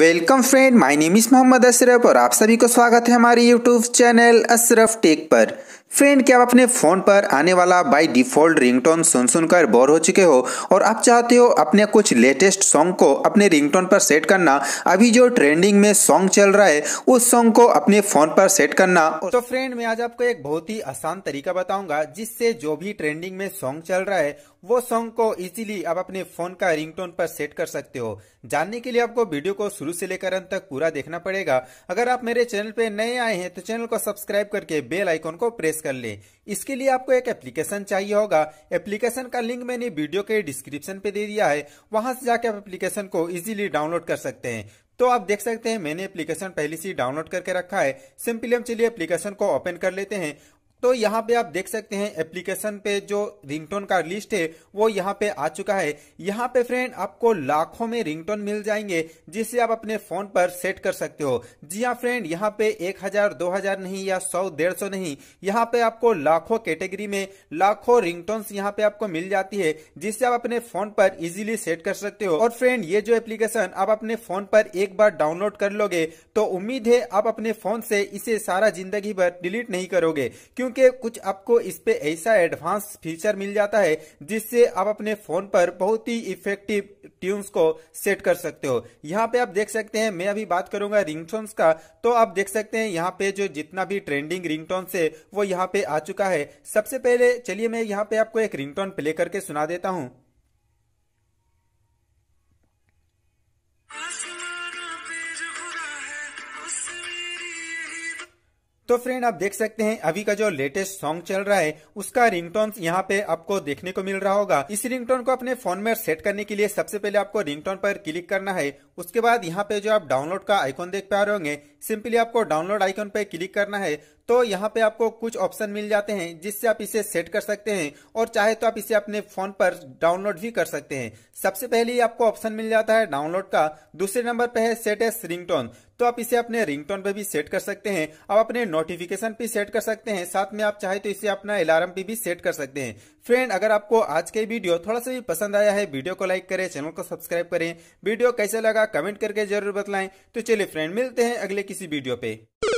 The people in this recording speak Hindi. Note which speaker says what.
Speaker 1: welcome friend my name is Muhammad Ashraf और आप सभी को स्वागत है हमारे यूट्यूब चैनल अशरफ टेक पर फ्रेंड क्या आप अपने फ़ोन पर आने वाला बाय डिफ़ॉल्ट रिंगटोन सुन सुनकर बोर हो चुके हो और आप चाहते हो अपने कुछ लेटेस्ट सॉन्ग को अपने रिंगटोन पर सेट करना अभी जो ट्रेंडिंग में सॉन्ग चल रहा है उस सॉन्ग को अपने फ़ोन पर सेट करना तो फ्रेंड मैं आज आपको एक बहुत ही आसान तरीका बताऊंगा जिससे जो भी ट्रेंडिंग में सॉन्ग चल रहा है वो सॉन्ग को इजीली आप अपने फोन का रिंगटोन पर सेट कर सकते हो जानने के लिए आपको वीडियो को शुरू से लेकर अंत तक पूरा देखना पड़ेगा अगर आप मेरे चैनल पर नए आए हैं तो चैनल को सब्सक्राइब करके बेल आइकॉन को प्रेस कर ले इसके लिए आपको एक एप्लीकेशन चाहिए होगा एप्लीकेशन का लिंक मैंने वीडियो के डिस्क्रिप्शन पे दे दिया है वहां से जाके आप एप्लीकेशन को इजीली डाउनलोड कर सकते हैं तो आप देख सकते हैं मैंने एप्लीकेशन पहले से डाउनलोड करके रखा है सिंपली हम चलिए एप्लीकेशन को ओपन कर लेते हैं तो यहाँ पे आप देख सकते हैं एप्लीकेशन पे जो रिंगटोन का लिस्ट है वो यहाँ पे आ चुका है यहाँ पे फ्रेंड आपको लाखों में रिंगटोन मिल जाएंगे जिसे आप अपने फोन पर सेट कर सकते हो जी हाँ फ्रेंड यहाँ पे एक हजार दो हजार नहीं या सौ डेढ़ सौ नहीं यहाँ पे आपको लाखों कैटेगरी में लाखों रिंगटोन यहाँ पे आपको मिल जाती है जिससे आप अपने फोन पर इजिली सेट कर सकते हो और फ्रेंड ये जो एप्लीकेशन आप अपने फोन पर एक बार डाउनलोड कर लोगे तो उम्मीद है आप अपने फोन से इसे सारा जिंदगी भर डिलीट नहीं करोगे क्यों क्योंकि कुछ आपको इस पे ऐसा एडवांस फीचर मिल जाता है जिससे आप अपने फोन पर बहुत ही इफेक्टिव ट्यून्स को सेट कर सकते हो यहाँ पे आप देख सकते हैं मैं अभी बात करूंगा रिंगटोन्स का तो आप देख सकते हैं यहाँ पे जो जितना भी ट्रेंडिंग रिंगटोन्स है वो यहाँ पे आ चुका है सबसे पहले चलिए मैं यहाँ पे आपको एक रिंगटोन प्ले करके सुना देता हूँ तो फ्रेंड आप देख सकते हैं अभी का जो लेटेस्ट सॉन्ग चल रहा है उसका रिंगटोन यहाँ पे आपको देखने को मिल रहा होगा इस रिंगटोन को अपने फोन में सेट करने के लिए सबसे पहले आपको रिंगटोन पर क्लिक करना है उसके बाद यहाँ पे जो आप डाउनलोड का आइकॉन देख पा रहे होंगे सिंपली आपको डाउनलोड आइकन पर क्लिक करना है तो यहाँ पे आपको कुछ ऑप्शन मिल जाते हैं जिससे आप इसे सेट कर सकते हैं और चाहे तो आप इसे अपने फोन पर डाउनलोड भी कर सकते हैं सबसे पहले आपको ऑप्शन मिल जाता है डाउनलोड का दूसरे नंबर पे है सेट एस रिंगटोन तो आप इसे अपने रिंगटोन पे भी सेट कर सकते हैं आप अपने नोटिफिकेशन पे सेट कर सकते हैं साथ में आप चाहे तो इसे अपना अलार्म भी सेट कर सकते हैं फ्रेंड अगर आपको आज के वीडियो थोड़ा सा भी पसंद आया है वीडियो को लाइक करें चैनल को सब्सक्राइब करें वीडियो कैसे लगा कमेंट करके जरूर बतलाएं तो चलिए फ्रेंड मिलते हैं अगले किसी वीडियो पे